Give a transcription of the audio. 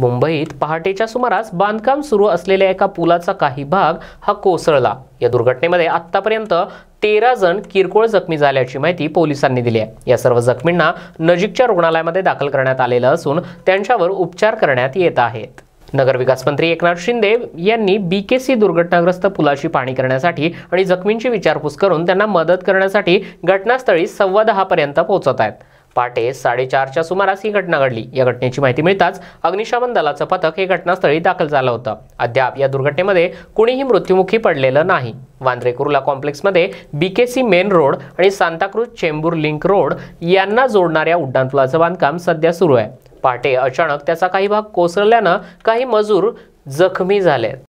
मुंबईत पहाटेच्या सुमारास बांधकाम सुरू असलेल्या एका पुलाचा काही भाग हा कोसळला या दुर्घटनेमध्ये आतापर्यंत तेरा जण किरकोळ जखमी झाल्याची माहिती पोलिसांनी दिली आहे या सर्व जखमींना नजीकच्या रुग्णालयामध्ये दाखल करण्यात आलेलं असून त्यांच्यावर उपचार करण्यात येत आहेत नगरविकास मंत्री एकनाथ शिंदे यांनी बी के सी दुर्घटनाग्रस्त पुलाची पाहणी करण्यासाठी आणि जखमींची विचारपूस करून त्यांना मदत करण्यासाठी घटनास्थळी सव्वा दहापर्यंत पोहोचत आहेत पहाटे साडेचारच्या सुमारास ही घटना घडली या घटनेची माहिती मिळताच अग्निशमन दलाचं पथक हे घटनास्थळी दाखल झालं होतं अद्याप या दुर्घटनेमध्ये कुणीही मृत्युमुखी पडलेलं नाही वांद्रे कुर्ला कॉम्प्लेक्समध्ये सी मेन रोड आणि सांताक्रुज चेंबूर लिंक रोड यांना जोडणाऱ्या उड्डाणपुलाचं बांधकाम सध्या सुरू आहे पहाटे अचानक त्याचा काही भाग कोसळल्यानं काही मजूर जखमी झाले